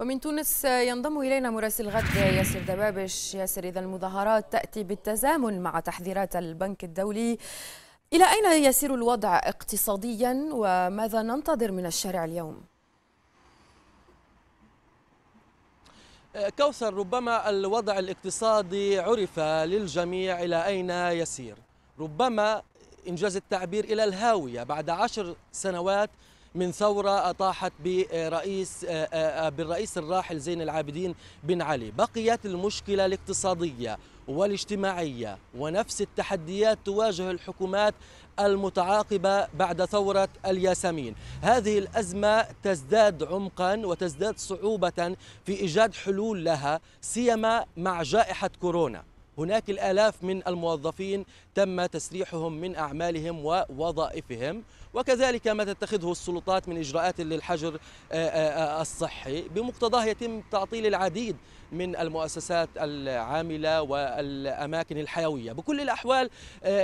ومن تونس ينضم إلينا مراسل غد ياسر دبابش ياسر إذا المظاهرات تأتي بالتزامن مع تحذيرات البنك الدولي إلى أين يسير الوضع اقتصاديا وماذا ننتظر من الشارع اليوم؟ أه، كوثر ربما الوضع الاقتصادي عرف للجميع إلى أين يسير ربما إنجاز التعبير إلى الهاوية بعد عشر سنوات من ثورة أطاحت برئيس بالرئيس الراحل زين العابدين بن علي بقيت المشكلة الاقتصادية والاجتماعية ونفس التحديات تواجه الحكومات المتعاقبة بعد ثورة الياسمين هذه الأزمة تزداد عمقا وتزداد صعوبة في إيجاد حلول لها سيما مع جائحة كورونا هناك الآلاف من الموظفين تم تسريحهم من أعمالهم ووظائفهم وكذلك ما تتخذه السلطات من إجراءات للحجر آه، آه، آه، الصحي بمقتضاه يتم تعطيل العديد من المؤسسات العاملة والأماكن الحيوية بكل الأحوال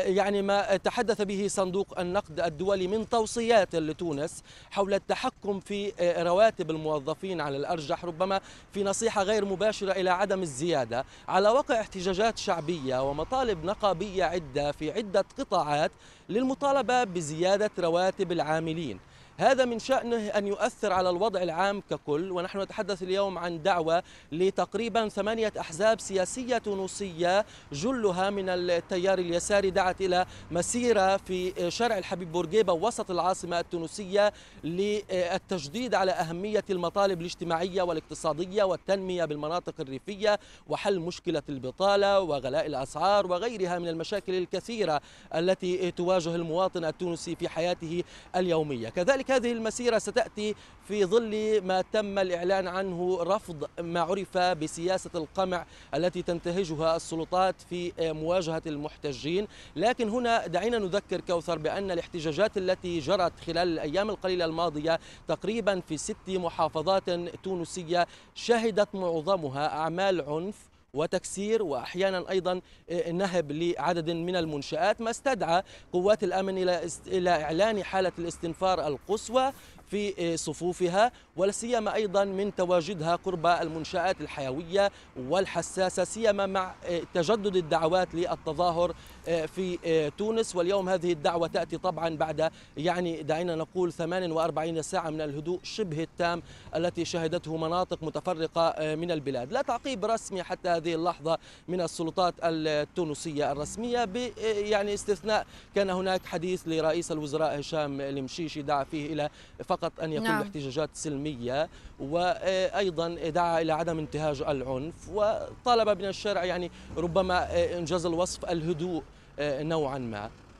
يعني ما تحدث به صندوق النقد الدولي من توصيات لتونس حول التحكم في رواتب الموظفين على الأرجح ربما في نصيحة غير مباشرة إلى عدم الزيادة على وقع احتجاجات شعبية ومطالب نقابية عدة في عدة قطاعات للمطالبة بزيادة رواتب العاملين هذا من شأنه أن يؤثر على الوضع العام ككل ونحن نتحدث اليوم عن دعوة لتقريبا ثمانية أحزاب سياسية تونسية جلها من التيار اليساري دعت إلى مسيرة في شارع الحبيب بورقيبة وسط العاصمة التونسية للتجديد على أهمية المطالب الاجتماعية والاقتصادية والتنمية بالمناطق الريفية وحل مشكلة البطالة وغلاء الأسعار وغيرها من المشاكل الكثيرة التي تواجه المواطن التونسي في حياته اليومية كذلك لذلك هذه المسيرة ستأتي في ظل ما تم الإعلان عنه رفض ما عرف بسياسة القمع التي تنتهجها السلطات في مواجهة المحتجين لكن هنا دعينا نذكر كوثر بأن الاحتجاجات التي جرت خلال الأيام القليلة الماضية تقريبا في ست محافظات تونسية شهدت معظمها أعمال عنف وتكسير واحيانا ايضا آه، نهب لعدد من المنشات ما استدعى قوات الامن الى الى اعلان حاله الاستنفار القصوى في آه، صفوفها ولا سيما ايضا من تواجدها قرب المنشات الحيويه والحساسه سيما مع آه، تجدد الدعوات للتظاهر في تونس واليوم هذه الدعوه تاتي طبعا بعد يعني دعينا نقول 48 ساعه من الهدوء شبه التام التي شهدته مناطق متفرقه من البلاد لا تعقيب رسمي حتى هذه اللحظة من السلطات التونسية الرسمية يعني استثناء كان هناك حديث لرئيس الوزراء هشام المشيشي دعا فيه إلى فقط أن يكون نعم. احتجاجات سلمية وأيضا دعا إلى عدم انتهاج العنف وطالب من الشارع يعني ربما إنجاز الوصف الهدوء آه، نوعا ما